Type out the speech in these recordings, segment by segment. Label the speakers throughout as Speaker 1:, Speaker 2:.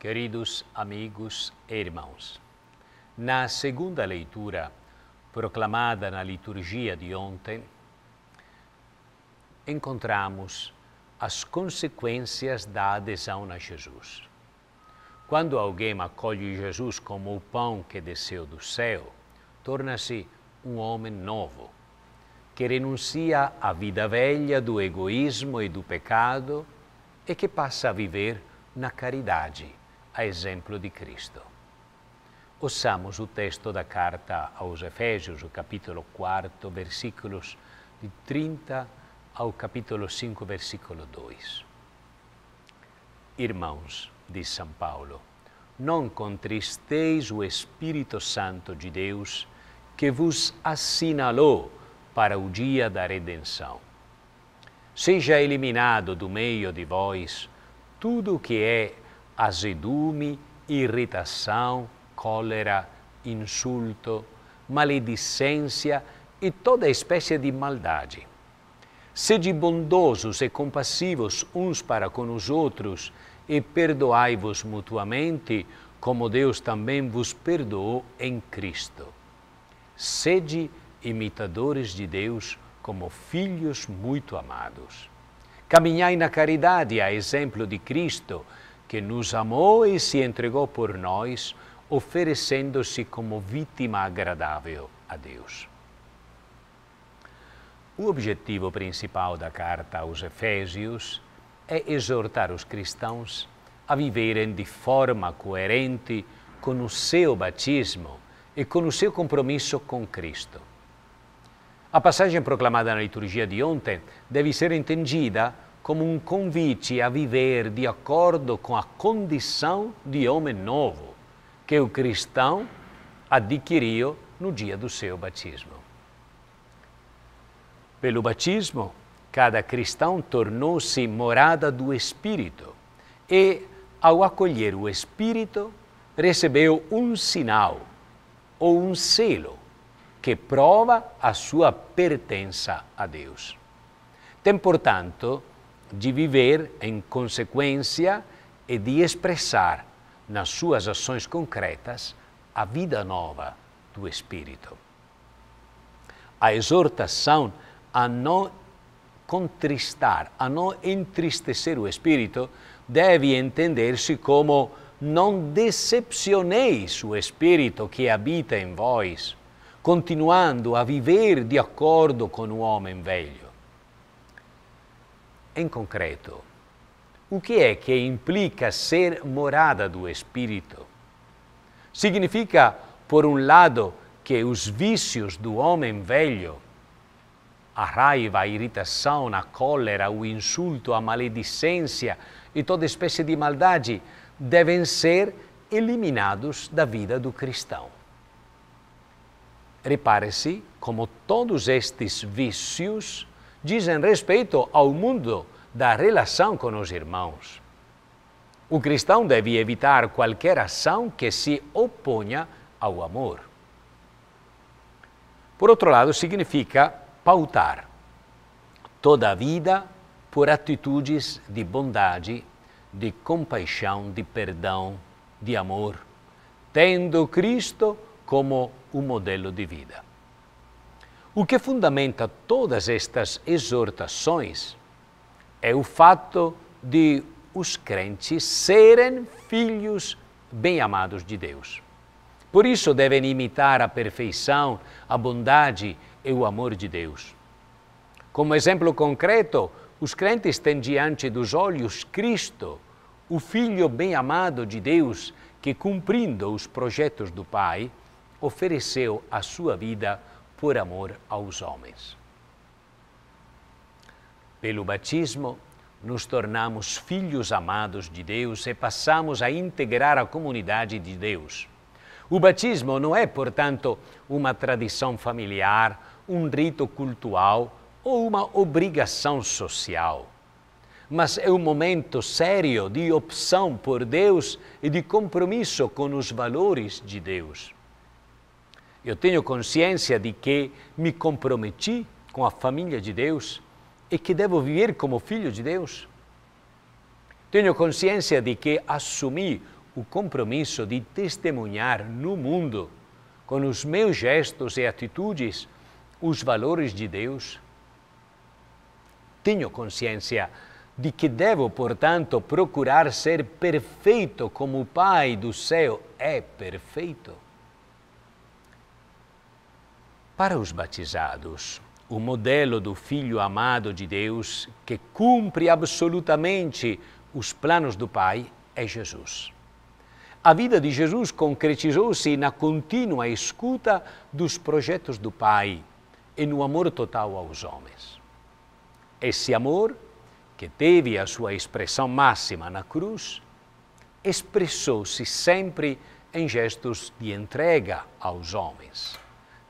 Speaker 1: Queridos amigos e irmãos, na segunda leitura proclamada na liturgia de ontem, encontramos as consequências da adesão a Jesus. Quando alguém acolhe Jesus como o pão que desceu do céu, torna-se um homem novo, que renuncia à vida velha do egoísmo e do pecado e que passa a viver na caridade a exemplo de Cristo. Ouçamos o texto da carta aos Efésios, o capítulo 4, versículos de 30 ao capítulo 5, versículo 2. Irmãos, diz São Paulo, não contristeis o Espírito Santo de Deus que vos assinalou para o dia da redenção. Seja eliminado do meio de vós tudo o que é azedume, irritação, cólera, insulto, maledicência e toda espécie de maldade. Sede bondosos e compassivos uns para com os outros e perdoai-vos mutuamente, como Deus também vos perdoou em Cristo. Sede imitadores de Deus como filhos muito amados. Caminhai na caridade, a exemplo de Cristo, que nos amou e se entregou por nós, oferecendo-se como vítima agradável a Deus. O objetivo principal da carta aos Efésios é exortar os cristãos a viverem de forma coerente com o seu batismo e com o seu compromisso com Cristo. A passagem proclamada na liturgia de ontem deve ser entendida como um convite a viver de acordo com a condição de homem novo que o cristão adquiriu no dia do seu batismo. Pelo batismo, cada cristão tornou-se morada do Espírito e, ao acolher o Espírito, recebeu um sinal ou um selo que prova a sua pertença a Deus. Tem, portanto, de viver em consequência e de expressar nas suas ações concretas a vida nova do Espírito. A exortação a não contristar, a não entristecer o Espírito, deve entender-se como não decepcioneis o Espírito que habita em vós, continuando a viver de acordo com o homem velho em concreto. O que é que implica ser morada do Espírito? Significa, por um lado, que os vícios do homem velho, a raiva, a irritação, a cólera, o insulto, a maledicência e toda espécie de maldade, devem ser eliminados da vida do cristão. Repare-se como todos estes vícios dizem respeito ao mundo da relação com os irmãos. O cristão deve evitar qualquer ação que se oponha ao amor. Por outro lado, significa pautar toda a vida por atitudes de bondade, de compaixão, de perdão, de amor, tendo Cristo como um modelo de vida. O que fundamenta todas estas exortações é o fato de os crentes serem filhos bem-amados de Deus. Por isso devem imitar a perfeição, a bondade e o amor de Deus. Como exemplo concreto, os crentes têm diante dos olhos Cristo, o Filho bem-amado de Deus, que cumprindo os projetos do Pai, ofereceu a sua vida por amor aos homens. Pelo batismo, nos tornamos filhos amados de Deus e passamos a integrar a comunidade de Deus. O batismo não é, portanto, uma tradição familiar, um rito cultural ou uma obrigação social, mas é um momento sério de opção por Deus e de compromisso com os valores de Deus. Eu tenho consciência de que me comprometi com a família de Deus e que devo viver como filho de Deus. Tenho consciência de que assumi o compromisso de testemunhar no mundo, com os meus gestos e atitudes, os valores de Deus. Tenho consciência de que devo, portanto, procurar ser perfeito como o Pai do céu é perfeito para os batizados, o modelo do Filho amado de Deus, que cumpre absolutamente os planos do Pai, é Jesus. A vida de Jesus concretizou-se na contínua escuta dos projetos do Pai e no amor total aos homens. Esse amor, que teve a sua expressão máxima na cruz, expressou-se sempre em gestos de entrega aos homens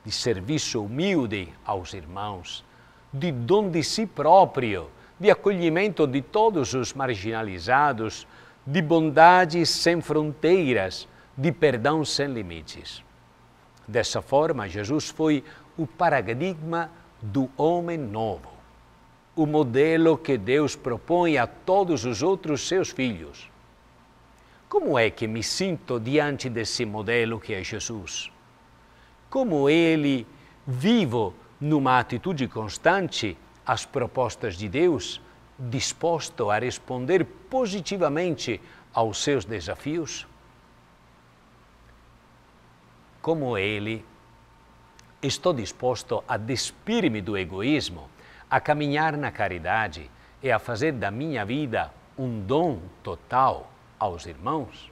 Speaker 1: de serviço humilde aos irmãos, de dom de si próprio, de acolhimento de todos os marginalizados, de bondade sem fronteiras, de perdão sem limites. Dessa forma, Jesus foi o paradigma do homem novo, o modelo que Deus propõe a todos os outros seus filhos. Como é que me sinto diante desse modelo que é Jesus? como ele vivo numa atitude constante às propostas de Deus, disposto a responder positivamente aos seus desafios? Como ele, estou disposto a despir-me do egoísmo, a caminhar na caridade e a fazer da minha vida um dom total aos irmãos?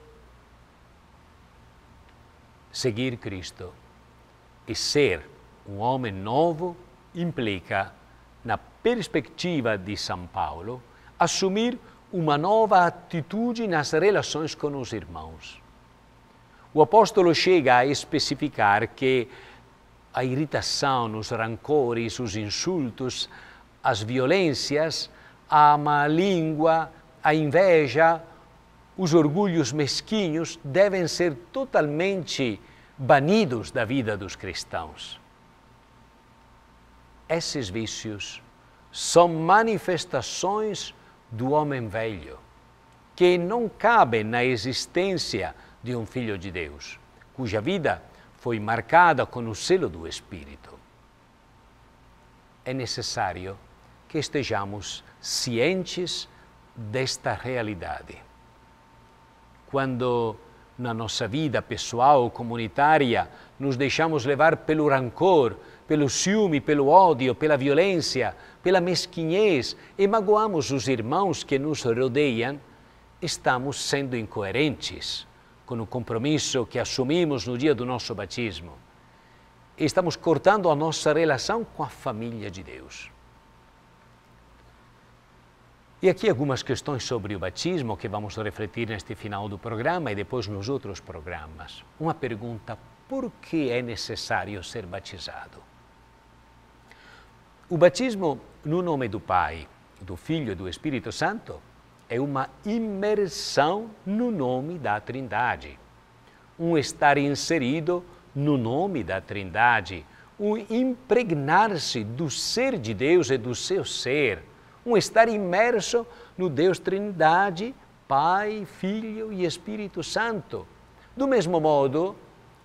Speaker 1: Seguir Cristo e ser um homem novo implica, na perspectiva de São Paulo, assumir uma nova atitude nas relações com os irmãos. O apóstolo chega a especificar que a irritação, os rancores, os insultos, as violências, a má língua, a inveja, os orgulhos mesquinhos devem ser totalmente banidos da vida dos cristãos. Esses vícios são manifestações do homem velho, que não cabem na existência de um filho de Deus, cuja vida foi marcada com o selo do Espírito. É necessário que estejamos cientes desta realidade. Quando na nossa vida pessoal, comunitária, nos deixamos levar pelo rancor, pelo ciúme, pelo ódio, pela violência, pela mesquinhez e magoamos os irmãos que nos rodeiam, estamos sendo incoerentes com o compromisso que assumimos no dia do nosso batismo. Estamos cortando a nossa relação com a família de Deus. E aqui algumas questões sobre o batismo que vamos refletir neste final do programa e depois nos outros programas. Uma pergunta: por que é necessário ser batizado? O batismo, no nome do Pai, do Filho e do Espírito Santo, é uma imersão no nome da Trindade, um estar inserido no nome da Trindade, um impregnar-se do ser de Deus e do seu ser um estar imerso no Deus Trindade, Pai, Filho e Espírito Santo. Do mesmo modo,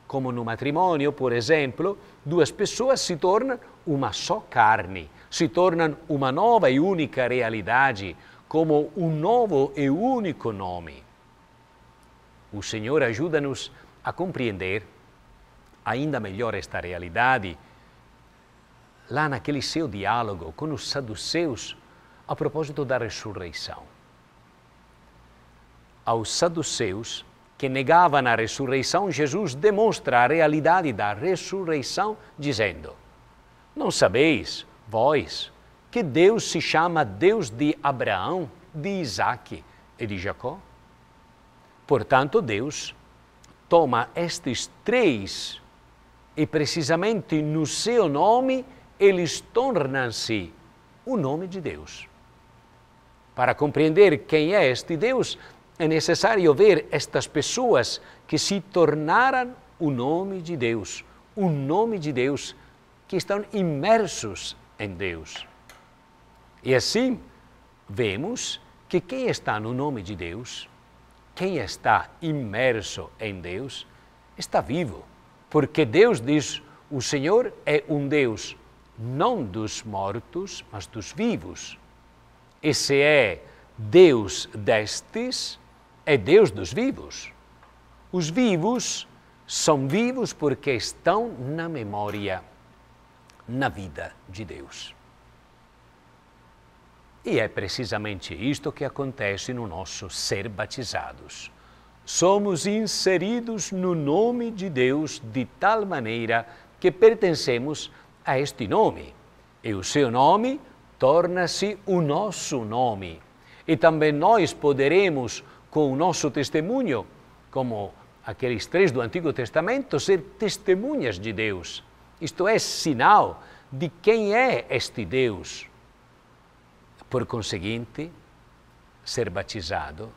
Speaker 1: como no matrimônio, por exemplo, duas pessoas se tornam uma só carne, se tornam uma nova e única realidade, como um novo e único nome. O Senhor ajuda-nos a compreender ainda melhor esta realidade. Lá naquele seu diálogo com os saduceus, a propósito da ressurreição. Aos saduceus, que negavam a ressurreição, Jesus demonstra a realidade da ressurreição, dizendo: Não sabeis, vós, que Deus se chama Deus de Abraão, de Isaac e de Jacó? Portanto, Deus toma estes três e, precisamente no seu nome, eles tornam-se o nome de Deus. Para compreender quem é este Deus, é necessário ver estas pessoas que se tornaram o nome de Deus, o nome de Deus, que estão imersos em Deus. E assim, vemos que quem está no nome de Deus, quem está imerso em Deus, está vivo. Porque Deus diz: o Senhor é um Deus não dos mortos, mas dos vivos. E se é Deus destes, é Deus dos vivos. Os vivos são vivos porque estão na memória, na vida de Deus. E é precisamente isto que acontece no nosso ser batizados. Somos inseridos no nome de Deus de tal maneira que pertencemos a este nome. E o seu nome torna-se o nosso nome. E também nós poderemos, com o nosso testemunho, como aqueles três do Antigo Testamento, ser testemunhas de Deus. Isto é sinal de quem é este Deus. Por conseguinte, ser batizado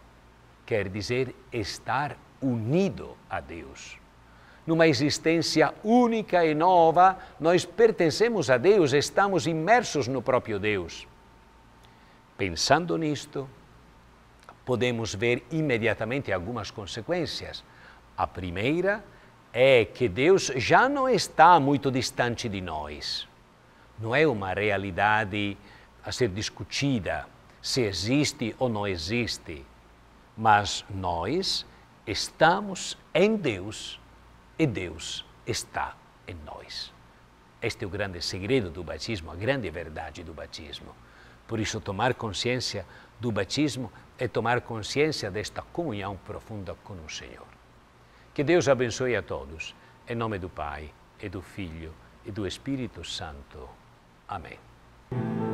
Speaker 1: quer dizer estar unido a Deus numa existência única e nova, nós pertencemos a Deus, estamos imersos no próprio Deus. Pensando nisto, podemos ver imediatamente algumas consequências. A primeira é que Deus já não está muito distante de nós. Não é uma realidade a ser discutida se existe ou não existe, mas nós estamos em Deus e Deus está em nós. Este é o grande segredo do batismo, a grande verdade do batismo. Por isso, tomar consciência do batismo é tomar consciência desta comunhão profunda com o Senhor. Que Deus abençoe a todos, em nome do Pai, e do Filho e do Espírito Santo. Amém.